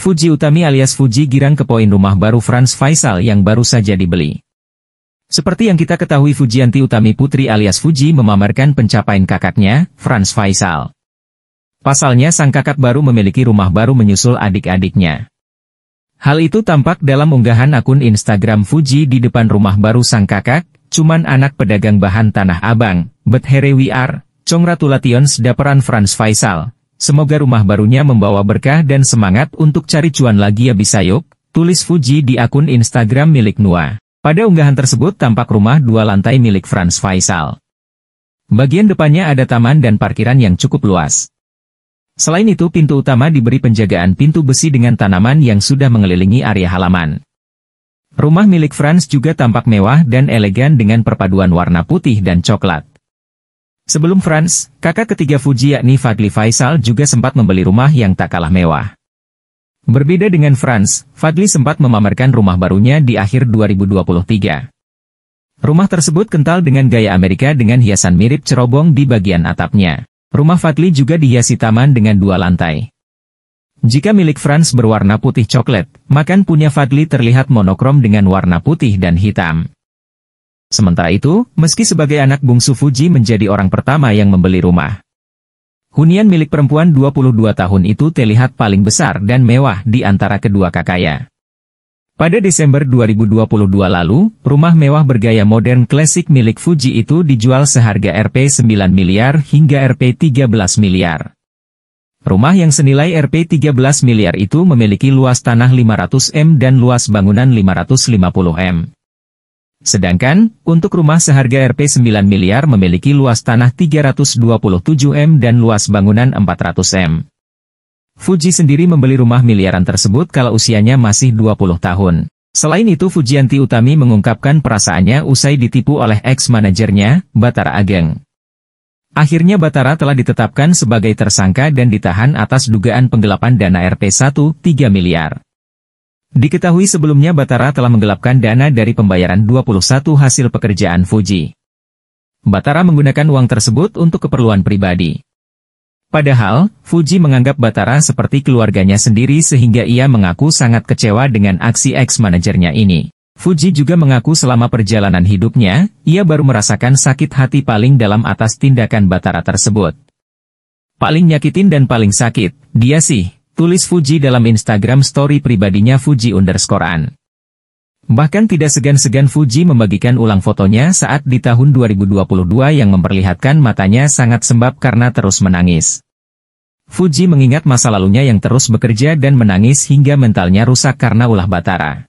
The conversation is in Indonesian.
Fuji Utami alias Fuji girang ke poin rumah baru Franz Faisal yang baru saja dibeli. Seperti yang kita ketahui Fujianti Utami Putri alias Fuji memamerkan pencapaian kakaknya, Franz Faisal. Pasalnya sang kakak baru memiliki rumah baru menyusul adik-adiknya. Hal itu tampak dalam unggahan akun Instagram Fuji di depan rumah baru sang kakak, cuman anak pedagang bahan tanah abang, Bethere we are, Congratulations daperan Franz Faisal, Semoga rumah barunya membawa berkah dan semangat untuk cari cuan lagi ya bisa yuk, tulis Fuji di akun Instagram milik Nua. Pada unggahan tersebut tampak rumah dua lantai milik Franz Faisal. Bagian depannya ada taman dan parkiran yang cukup luas. Selain itu pintu utama diberi penjagaan pintu besi dengan tanaman yang sudah mengelilingi area halaman. Rumah milik Franz juga tampak mewah dan elegan dengan perpaduan warna putih dan coklat. Sebelum Franz, kakak ketiga Fuji yakni Fadli Faisal juga sempat membeli rumah yang tak kalah mewah. Berbeda dengan Franz, Fadli sempat memamerkan rumah barunya di akhir 2023. Rumah tersebut kental dengan gaya Amerika dengan hiasan mirip cerobong di bagian atapnya. Rumah Fadli juga dihiasi taman dengan dua lantai. Jika milik Franz berwarna putih coklat, maka punya Fadli terlihat monokrom dengan warna putih dan hitam. Sementara itu, meski sebagai anak bungsu Fuji menjadi orang pertama yang membeli rumah, hunian milik perempuan 22 tahun itu terlihat paling besar dan mewah di antara kedua kakaknya. Pada Desember 2022 lalu, rumah mewah bergaya modern klasik milik Fuji itu dijual seharga Rp 9 miliar hingga Rp 13 miliar. Rumah yang senilai Rp 13 miliar itu memiliki luas tanah 500 M dan luas bangunan 550 M. Sedangkan, untuk rumah seharga Rp 9 miliar memiliki luas tanah 327 M dan luas bangunan 400 M. Fuji sendiri membeli rumah miliaran tersebut kalau usianya masih 20 tahun. Selain itu Fujianti Utami mengungkapkan perasaannya usai ditipu oleh ex-manajernya, Batara Ageng. Akhirnya Batara telah ditetapkan sebagai tersangka dan ditahan atas dugaan penggelapan dana Rp 1,3 miliar. Diketahui sebelumnya Batara telah menggelapkan dana dari pembayaran 21 hasil pekerjaan Fuji. Batara menggunakan uang tersebut untuk keperluan pribadi. Padahal, Fuji menganggap Batara seperti keluarganya sendiri sehingga ia mengaku sangat kecewa dengan aksi ex-manajernya ini. Fuji juga mengaku selama perjalanan hidupnya, ia baru merasakan sakit hati paling dalam atas tindakan Batara tersebut. Paling nyakitin dan paling sakit, dia sih. Tulis Fuji dalam Instagram story pribadinya Fuji underscore An. Bahkan tidak segan-segan Fuji membagikan ulang fotonya saat di tahun 2022 yang memperlihatkan matanya sangat sembab karena terus menangis. Fuji mengingat masa lalunya yang terus bekerja dan menangis hingga mentalnya rusak karena ulah batara.